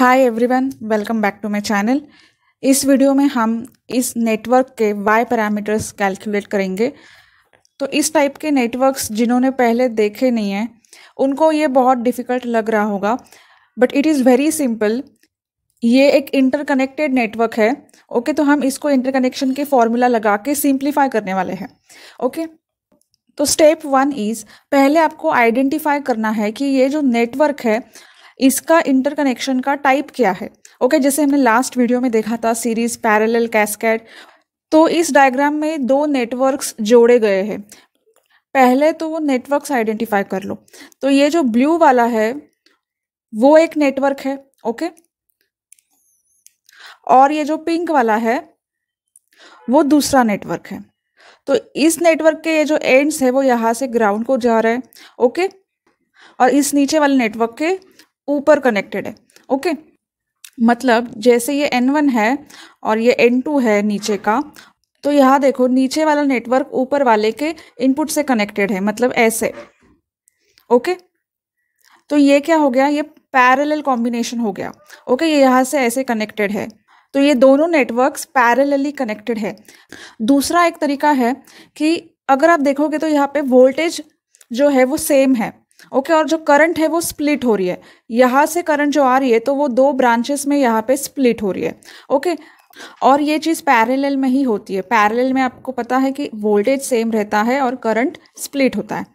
Hi everyone welcome back to my channel इस video में हम इस नेटवर्क के वाई पैरामीटर्स कैलकुलेट करेंगे तो इस टाइप के नेटवर्क्स जिन्होंने पहले देखे नहीं हैं उनको ये बहुत डिफ़िकल्ट लग रहा होगा but it is very simple ये एक इंटरकनेक्टेड नेटवर्क है ओके okay, तो हम इसको इंटरकनेक्शन के फॉर्मूला लगा के सिंप्लीफाई करने वाले हैं ओके okay? तो स्टेप वन इज़ पहले आपको आइडेंटिफाई करना है कि ये जो नेटवर्क है इसका इंटरकनेक्शन का टाइप क्या है ओके okay, जैसे हमने लास्ट वीडियो में देखा था सीरीज पैरेलल कैस्केड तो इस डायग्राम में दो नेटवर्क्स जोड़े गए हैं पहले तो वो नेटवर्क्स आइडेंटिफाई कर लो तो ये जो ब्लू वाला है वो एक नेटवर्क है ओके okay? और ये जो पिंक वाला है वो दूसरा नेटवर्क है तो इस नेटवर्क के ये जो एंड्स है वो यहाँ से ग्राउंड को जा रहा है ओके और इस नीचे वाले नेटवर्क के ऊपर कनेक्टेड है ओके मतलब जैसे ये एन वन है और ये एन टू है नीचे का तो यहाँ देखो नीचे वाला नेटवर्क ऊपर वाले के इनपुट से कनेक्टेड है मतलब ऐसे ओके तो ये क्या हो गया ये पैरेलल कॉम्बिनेशन हो गया ओके ये यहाँ से ऐसे कनेक्टेड है तो ये दोनों नेटवर्क्स पैरेलली कनेक्टेड है दूसरा एक तरीका है कि अगर आप देखोगे तो यहाँ पे वोल्टेज जो है वो सेम है ओके और जो करंट है वो स्प्लिट हो रही है यहाँ से करंट जो आ रही है तो वो दो ब्रांचेस में यहाँ पे स्प्लिट हो रही है ओके और ये चीज़ पैरेलल में ही होती है पैरेलल में आपको पता है कि वोल्टेज सेम रहता है और करंट स्प्लिट होता है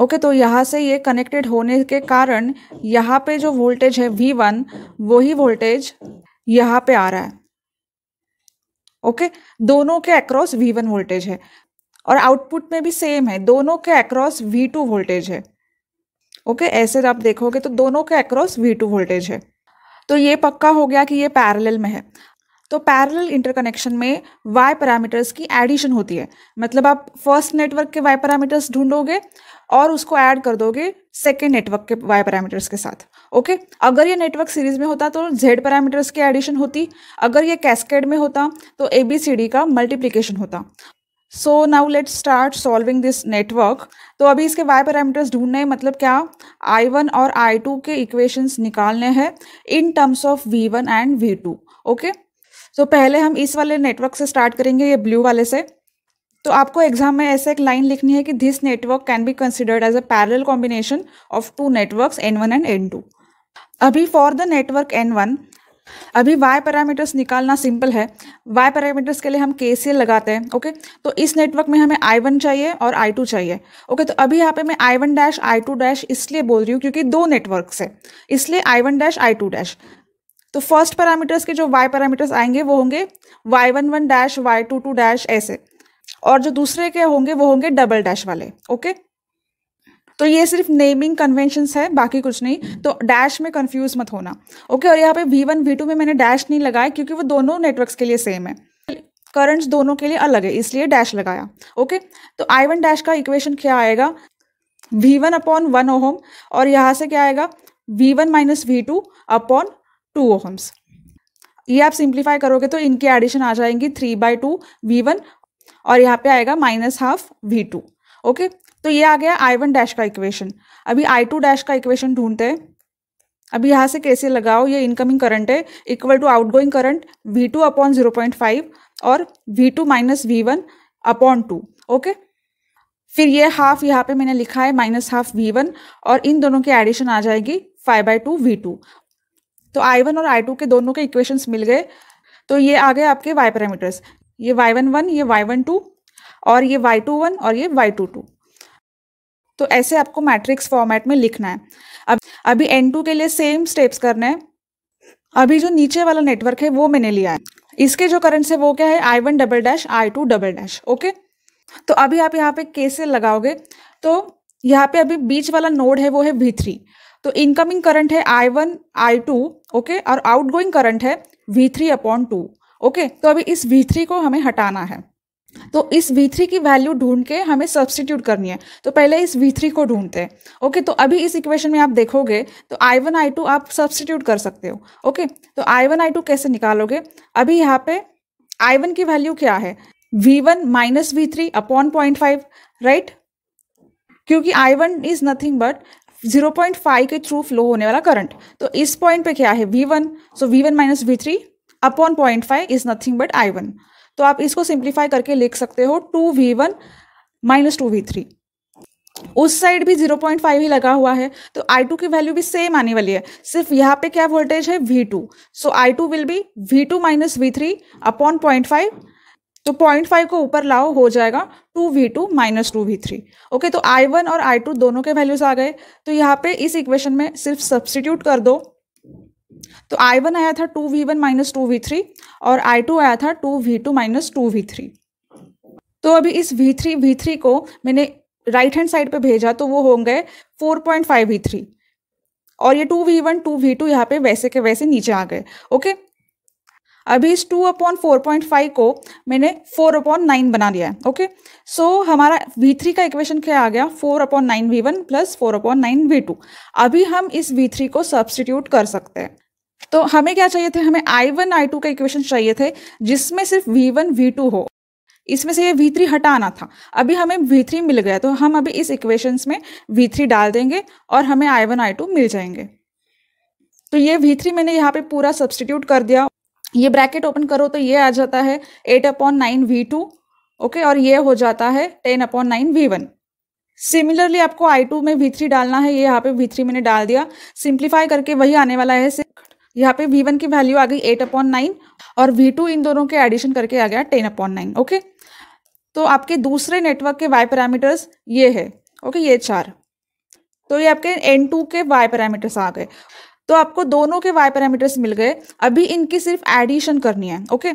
ओके okay, तो यहाँ से ये कनेक्टेड होने के कारण यहाँ पे जो वोल्टेज है वी वन वही वोल्टेज यहाँ पे आ रहा है ओके okay? दोनों के अक्रॉस वी वन वोल्टेज है और आउटपुट में भी सेम है दोनों के अक्रॉस वी टू वोल्टेज है ओके ऐसे आप देखोगे तो दोनों के अक्रॉस वी टू वोल्टेज है तो ये पक्का हो गया कि ये पैरेलल में है तो पैरेलल इंटरकनेक्शन में वाई पैरामीटर्स की एडिशन होती है मतलब आप फर्स्ट नेटवर्क के वाई पैरामीटर्स ढूंढोगे और उसको ऐड कर दोगे सेकेंड नेटवर्क के वाई पैरामीटर्स के साथ ओके अगर ये नेटवर्क सीरीज में होता तो जेड पैरामीटर्स की एडिशन होती अगर ये कैस्केड में होता तो ए बी सी डी का मल्टीप्लीकेशन होता so now let start solving this network तो अभी इसके वाई पैरामीटर्स ढूंढने हैं मतलब क्या आई वन और आई टू के इक्वेशंस निकालने हैं in terms of V one and V two okay तो पहले हम इस वाले नेटवर्क से स्टार्ट करेंगे ये ब्लू वाले से तो आपको एग्जाम में ऐसे एक लाइन लिखनी है कि this network can be considered as a parallel combination of two network N one and N two अभी for the network N one अभी वाई पैरामीटर्स निकालना सिंपल है वाई पैरामीटर्स के लिए हम के लगाते हैं ओके तो इस नेटवर्क में हमें आई वन चाहिए और आई टू चाहिए ओके तो अभी यहाँ पे मैं I one dash I two dash इसलिए बोल रही हूँ क्योंकि दो नेटवर्क है इसलिए I one dash I two dash तो फर्स्ट पैरामीटर्स के जो वाई पैरामीटर्स आएंगे वो होंगे Y one one dash Y two two dash ऐसे और जो दूसरे के होंगे वो होंगे डबल डैश वाले ओके तो ये सिर्फ नेमिंग कन्वेंशंस है बाकी कुछ नहीं तो डैश में कन्फ्यूज मत होना ओके और यहाँ पे वी वन वी टू में मैंने डैश नहीं लगाया क्योंकि वो दोनों नेटवर्क्स के लिए सेम है करंट्स दोनों के लिए अलग है इसलिए डैश लगाया ओके तो आई वन डैश का इक्वेशन क्या आएगा V one upon one ohm और यहाँ से क्या आएगा V one minus V two upon two ohms ये आप सिंप्लीफाई करोगे तो इनकी एडिशन आ जाएंगी three by two V one और यहाँ पे आएगा minus half V two okay तो ये आ गया आई वन डैश का इक्वेशन अभी आई टू डैश का इक्वेशन ढूंढते हैं अभी यहाँ से कैसे लगाओ ये इनकमिंग करंट है equal to outgoing current V two upon zero point five और V two minus V one upon two okay फिर ये हाफ यहाँ पे मैंने लिखा है माइनस हाफ वी वन और इन दोनों की एडिशन आ जाएगी five by two V two तो आई वन और आई टू के दोनों के इक्वेशन मिल गए तो ये आ गए आपके वाई पैरामीटर्स ये वाई वन वन ये वाई वन टू और ये वाई टू वन और ये वाई टू टू तो ऐसे आपको मैट्रिक्स फॉर्मेट में लिखना है अब अभी एन टू के लिए सेम स्टेप्स करने हैं अभी जो नीचे वाला नेटवर्क है वो मैंने लिया है इसके जो करंट है वो क्या है I one double dash I two double dash okay तो अभी आप यहाँ पे कैसे लगाओगे तो यहाँ पे अभी बीच वाला नोड है वो है वी थ्री तो इनकमिंग करंट है I one I two okay और आउटगोइंग करंट है V three upon two okay तो अभी इस वी थ्री को हमें हटाना है तो इस v3 की वैल्यू ढूंढ के हमें सब्सटीट्यूट करनी है तो पहले इस v3 को ढूंढते हैं ओके तो अभी इस इक्वेशन में आप देखोगे तो i1 i2 आप सब्सटीट्यूट कर सकते हो ओके तो i1 i2 कैसे निकालोगे अभी यहाँ पे i1 की वैल्यू क्या है v1 one minus V three upon point five right क्योंकि I one is nothing but zero point five के थ्रू फ्लो होने वाला करंट तो इस पॉइंट पे क्या है V one so V one minus V three upon point five is nothing but I one तो आप इसको सिंप्लीफाई करके लिख सकते हो two V one minus two V three उस साइड भी जीरो पॉइंट फाइव ही लगा हुआ है तो आई टू की वैल्यू भी सेम आने वाली है सिर्फ यहाँ पे क्या वोल्टेज है V two so I two will be V two minus V three upon point five तो पॉइंट फाइव को ऊपर लाओ हो जाएगा two V two minus two V three okay तो आई वन और आई टू दोनों के वैल्यूज आ गए तो यहाँ पे इस इक्वेशन में सिर्फ सब्सटीट्यूट कर दो तो आई वन आया था two V one minus two V three और आई टू आया था two V two minus two V three तो अभी इस वी थ्री वी थ्री को मैंने राइट हैंड साइड पे भेजा तो वो होंगे four point five V three और ये two V one two V two यहाँ पे वैसे के वैसे नीचे आ गए ओके अभी इस two upon four point five को मैंने फोर अपॉन नाइन बना लिया है ओके सो so, हमारा वी थ्री का इक्वेशन क्या आ गया four upon nine V one plus four upon nine V two अभी हम इस वी थ्री को सब्सटीट्यूट कर सकते हैं तो हमें क्या चाहिए थे हमें आई वन आई टू का इक्वेशन चाहिए थे जिसमें सिर्फ वी वन वी टू हो इसमें से ये वी थ्री हटाना था अभी हमें वी थ्री मिल गया तो हम अभी इस इक्वेशंस में वी थ्री डाल देंगे और हमें आई वन आई टू मिल जाएंगे तो ये वी थ्री मैंने यहाँ पे पूरा सब्सटीट्यूट कर दिया ये ब्रैकेट ओपन करो तो ये आ जाता है eight upon nine V two okay और ये हो जाता है ten upon nine V one similarly आपको आई टू में वी थ्री डालना है ये यहाँ पे वी थ्री मैंने डाल दिया सिंप्लीफाई करके वही आने वाला है यहाँ पे वी वन की वैल्यू आ गई एट अपॉन नाइन और वी टू इन दोनों के एडिशन करके आ गया टेन अपॉन नाइन ओके तो आपके दूसरे नेटवर्क के वाई पैरामीटर्स ये है ओके ये चार तो ये आपके एन टू के वाई पैरामीटर्स आ गए तो आपको दोनों के वाई पैरामीटर्स मिल गए अभी इनकी सिर्फ एडिशन करनी है ओके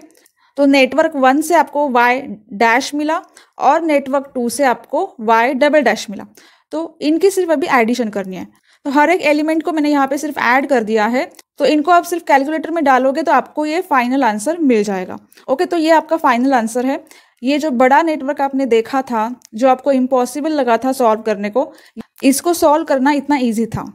तो नेटवर्क वन से आपको वाई डैश मिला और नेटवर्क टू से आपको वाई डबल डैश मिला तो इनकी सिर्फ अभी एडिशन करनी है तो हर एक एलिमेंट को मैंने यहाँ पे सिर्फ ऐड कर दिया है तो इनको आप सिर्फ कैलकुलेटर में डालोगे तो आपको ये फाइनल आंसर मिल जाएगा ओके तो ये आपका फाइनल आंसर है ये जो बड़ा नेटवर्क आपने देखा था जो आपको इम्पॉसिबल लगा था सॉल्व करने को इसको सॉल्व करना इतना ईजी था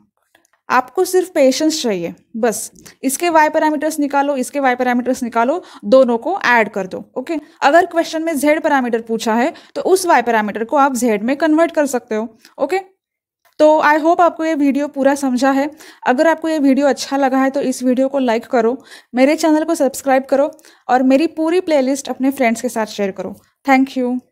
आपको सिर्फ पेशेंस चाहिए बस इसके वाई पैरामीटर्स निकालो इसके वाई पैरामीटर्स निकालो दोनों को ऐड कर दो ओके अगर क्वेश्चन में जेड पैरामीटर पूछा है तो उस वाई पैरामीटर को आप जेड में कन्वर्ट कर सकते हो ओके तो आई होप आपको ये वीडियो पूरा समझा है अगर आपको ये वीडियो अच्छा लगा है तो इस वीडियो को लाइक करो मेरे चैनल को सब्सक्राइब करो और मेरी पूरी प्लेलिस्ट अपने फ्रेंड्स के साथ शेयर करो थैंक यू